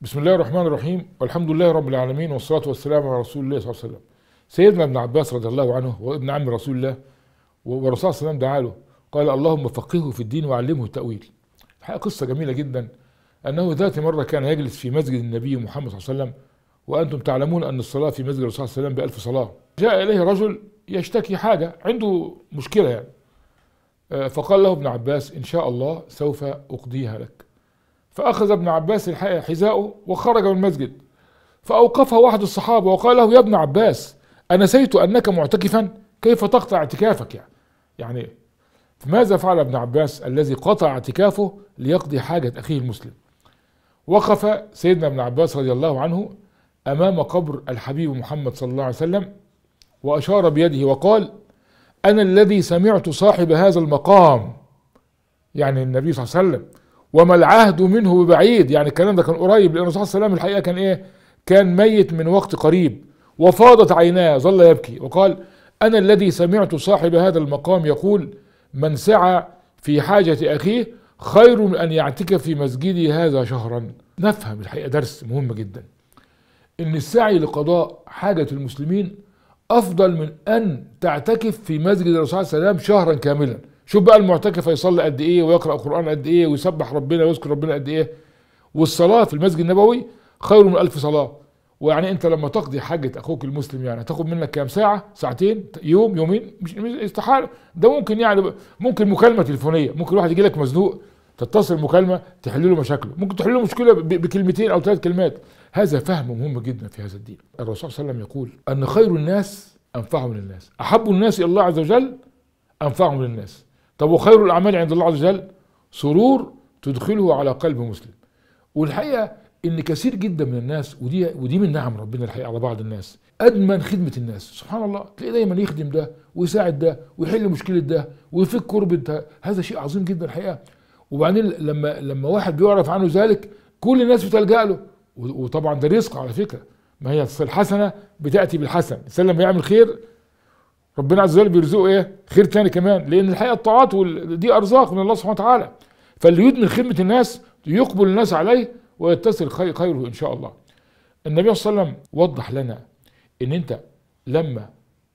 بسم الله الرحمن الرحيم والحمد لله رب العالمين والصلاة والسلام على رسول الله صلى الله عليه وسلم سيدنا ابن عباس رضي الله عنه وابن عم رسول الله ورسول الله صلى الله عليه وسلم دعا له قال اللهم فقهه في الدين وعلمه التأويل الحقيقة قصة جميلة جدا أنه ذات مرة كان يجلس في مسجد النبي محمد صلى الله عليه وسلم وأنتم تعلمون أن الصلاة في مسجد الرسول صلى الله عليه وسلم بألف صلاة جاء إليه رجل يشتكي حاجة عنده مشكلة يعني آه، فقال له ابن عباس إن شاء الله سوف أقضيها لك فأخذ ابن عباس حذاءه وخرج من المسجد فأوقفه واحد الصحابة وقال له يا ابن عباس أنسيت أنك معتكفا كيف تقطع اعتكافك يعني يعني ماذا فعل ابن عباس الذي قطع اعتكافه ليقضي حاجة أخيه المسلم وقف سيدنا ابن عباس رضي الله عنه أمام قبر الحبيب محمد صلى الله عليه وسلم وأشار بيده وقال أنا الذي سمعت صاحب هذا المقام يعني النبي صلى الله عليه وسلم وما العهد منه ببعيد يعني الكلام ده كان قريب لأن الرسول صلى الله عليه وسلم الحقيقة كان إيه كان ميت من وقت قريب وفاضت عيناه ظل يبكي وقال أنا الذي سمعت صاحب هذا المقام يقول من سعى في حاجة أخيه خير من أن يعتكف في مسجدي هذا شهرا نفهم الحقيقة درس مهم جدا إن السعي لقضاء حاجة المسلمين أفضل من أن تعتكف في مسجد الرسول صلى الله عليه وسلم شهرا كاملا شوف بقى المعتكف هيصلي قد ايه ويقرا قران قد ايه ويسبح ربنا ويذكر ربنا قد ايه والصلاه في المسجد النبوي خير من ألف صلاه ويعني انت لما تقضي حاجه اخوك المسلم يعني هتاخد منك كام ساعه ساعتين يوم يومين مش استحاله ده ممكن يعني ممكن مكالمه تليفونيه ممكن واحد يجي لك مزنوق تتصل مكالمه تحل له مشاكله ممكن تحل له مشكله بكلمتين او ثلاث كلمات هذا فهم مهم جدا في هذا الدين الرسول صلى الله عليه وسلم يقول ان خير الناس انفعهم للناس احب الناس الى الله عز وجل انفعهم للناس طب وخير الأعمال عند الله عز وجل سرور تدخله على قلب مسلم والحقيقة إن كثير جدا من الناس ودي ودي من نعم ربنا الحقيقة على بعض الناس أدمن خدمة الناس سبحان الله تلاقيه دايما يخدم ده ويساعد ده ويحل مشكلة ده ويفك كرب ده هذا شيء عظيم جدا الحقيقة وبعدين لما لما واحد بيعرف عنه ذلك كل الناس بتلجأ له وطبعا ده رزق على فكرة ما هي الحسنة بتأتي بالحسن الإنسان لما يعمل خير ربنا عز وجل بيرزقه ايه خير تاني كمان لان الحقيقه الطاعات دي ارزاق من الله سبحانه وتعالى فاللي يدمن خدمه الناس يقبل الناس عليه ويتصل خير خيره ان شاء الله النبي صلى الله عليه وسلم وضح لنا ان انت لما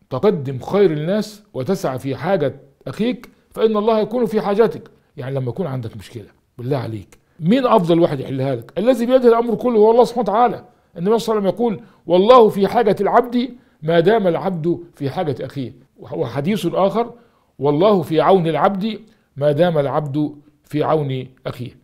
تقدم خير الناس وتسعى في حاجه اخيك فان الله يكون في حاجتك يعني لما يكون عندك مشكله بالله عليك مين افضل واحد يحلها لك الذي بيده الامر كله هو الله سبحانه وتعالى النبي صلى الله عليه وسلم يقول والله في حاجه العبد ما دام العبد في حاجة أخيه وحديث آخر والله في عون العبد ما دام العبد في عون أخيه